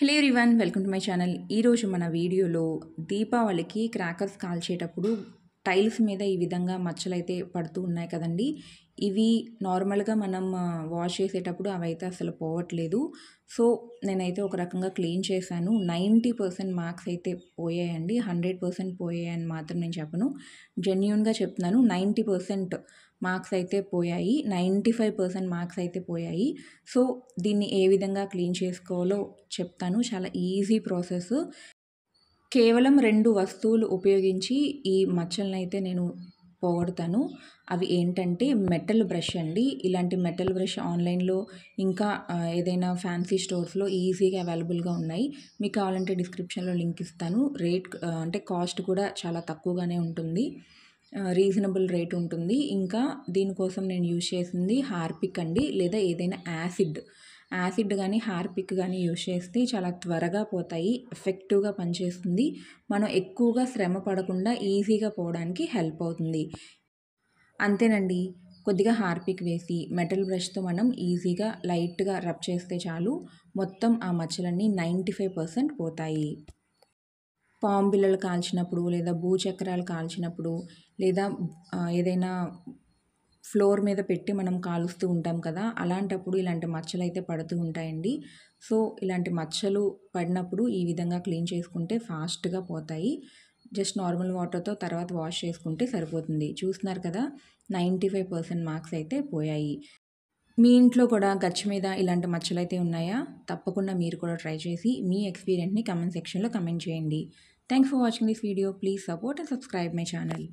hello one welcome to my channel ఈరోజు మన వీడియోలో దీపావళికి క్రాకర్స్ కాల్చేటప్పుడు టైల్స్ మీద ఈ విధంగా మచ్చలు అయితే పడుతూ ఉన్నాయి కదండి ఇవి నార్మల్గా మనం వాష్ చేసేటప్పుడు అవి అయితే అసలు పోవట్లేదు సో నేనైతే ఒక రకంగా క్లీన్ చేశాను నైంటీ పర్సెంట్ మార్క్స్ అయితే పోయాయండి హండ్రెడ్ పర్సెంట్ పోయాయని మాత్రం నేను చెప్పను జెన్యున్గా చెప్తున్నాను నైంటీ పర్సెంట్ మార్క్స్ అయితే పోయాయి నైంటీ ఫైవ్ పర్సెంట్ మార్క్స్ అయితే పోయాయి సో దీన్ని ఏ విధంగా క్లీన్ చేసుకోవాలో చెప్తాను చాలా ఈజీ ప్రాసెస్ కేవలం రెండు వస్తువులు ఉపయోగించి ఈ మచ్చలను అయితే నేను పోగొడతాను అవి ఏంటంటే మెటల్ బ్రష్ అండి ఇలాంటి మెటల్ బ్రష్ ఆన్లైన్లో ఇంకా ఏదైనా ఫ్యాన్సీ స్టోర్స్లో ఈజీగా అవైలబుల్గా ఉన్నాయి మీకు కావాలంటే డిస్క్రిప్షన్లో లింక్ ఇస్తాను రేట్ అంటే కాస్ట్ కూడా చాలా తక్కువగానే ఉంటుంది రీజనబుల్ రేట్ ఉంటుంది ఇంకా దీనికోసం నేను యూజ్ చేసింది హార్పిక్ అండి లేదా ఏదైనా యాసిడ్ యాసిడ్ కానీ హార్పిక్ కానీ యూజ్ చేస్తే చాలా త్వరగా పోతాయి ఎఫెక్టివ్గా పనిచేస్తుంది మనం ఎక్కువగా శ్రమ పడకుండా ఈజీగా పోవడానికి హెల్ప్ అవుతుంది అంతేనండి కొద్దిగా హార్పిక్ వేసి మెటల్ బ్రష్తో మనం ఈజీగా లైట్గా రబ్ చేస్తే చాలు మొత్తం ఆ మచ్చలన్నీ నైంటీ ఫైవ్ పర్సెంట్ పోతాయి పాము కాల్చినప్పుడు లేదా భూచక్రాలు కాల్చినప్పుడు లేదా ఏదైనా ఫ్లోర్ మీద పెట్టి మనం కాలుస్తూ ఉంటాం కదా అలాంటప్పుడు ఇలాంటి మచ్చలు అయితే పడుతూ ఉంటాయండి సో ఇలాంటి మచ్చలు పడినప్పుడు ఈ విధంగా క్లీన్ చేసుకుంటే ఫాస్ట్గా పోతాయి జస్ట్ నార్మల్ వాటర్తో తర్వాత వాష్ చేసుకుంటే సరిపోతుంది చూస్తున్నారు కదా నైంటీ ఫైవ్ పర్సెంట్ మార్క్స్ అయితే పోయాయి మీ ఇంట్లో కూడా గచ్చి మీద ఇలాంటి మచ్చలు అయితే ఉన్నాయా తప్పకుండా మీరు కూడా ట్రై చేసి మీ ఎక్స్పీరియన్స్ని కమెంట్ సెక్షన్లో కమెంట్ చేయండి thanks for watching this video please support and subscribe my channel